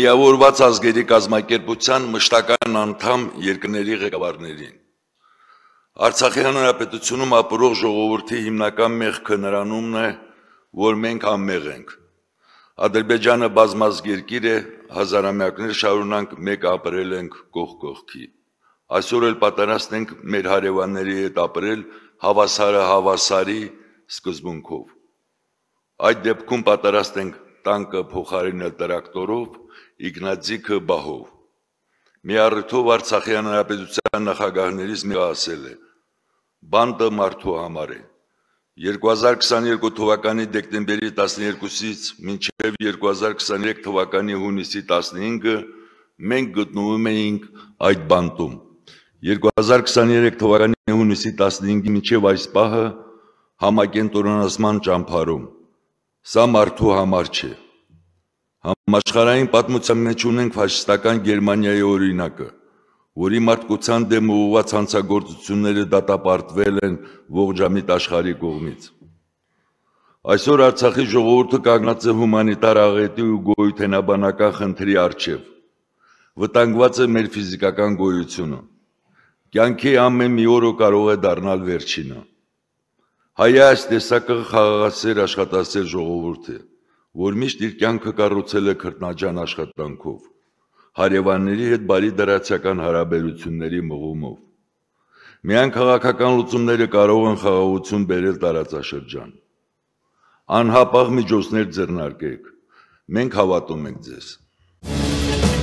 միավորված ազգերի կազմակերպության մշտական անդամ երկրների ղեկավարներին։ Արցախի հանրապետությունում ապրող ժողովրդի հիմնական մեղքը նրանումն է, որ մենք անմեղ ենք։ Ադրբեջանը բազմազգ երկիր է, հազարամյակներ շարունակ մեկ ապրել ենք կողք կողքի։ Այսօր էլ պատրաստ ենք մեր հարևանների հետ ապրել հավասարը հավասարի սկզբունքով։ Այդ դեպքում պատրաստ ենք տանկը փոխարինել տրակտորով, իգնաձիկը բահով։ Մի առիթով Արցախի հանրապետության նախագահներից մի ասել է. «Բանտը մարդու համար է»։ 2022 թվականի դեկտեմբերի 12-ից մինչև 2023 թվականի հունիսի 15-ը մենք գտնվում էինք այդ բանտում։ 2023 թվականի հունիսի 15-ի մինչև այս պահը համակենտրոնացման ճամփարում Սա մարդու համար չէ։ Համաշխարհային պատմության մեջ ունենք ֆաշիստական Գերմանիայի օրինակը, որի մարդկության դեմ ուղղված հանցագործությունները դատապարտվել են ողջամիտ աշխարհի կողմից։ Այսօր Արցախի ժողովուրդը կանգնած է հումանիտար աղետի ու գոյութենաբանական խնդրի առջև։ Վտանգված է մեր ֆիզիկական գոյությունը։ Կյանքի ամեն մի օրը կարող է դառնալ վերջինը։ Հայը այս տեսակը խաղաղասեր աշխատասեր ժողովուրդ է, որ միշտ իր կյանքը կառուցել է քրտնաջան աշխատանքով, հարևանների հետ բարի դրացական հարաբերությունների մղումով։ Միայն քաղաքական լուծումները կարող են խաղաղություն բերել տարածաշրջան։ Անհապաղ միջոցներ ձեռնարկեք։ Մենք հավատում ենք ձեզ։ Thank you.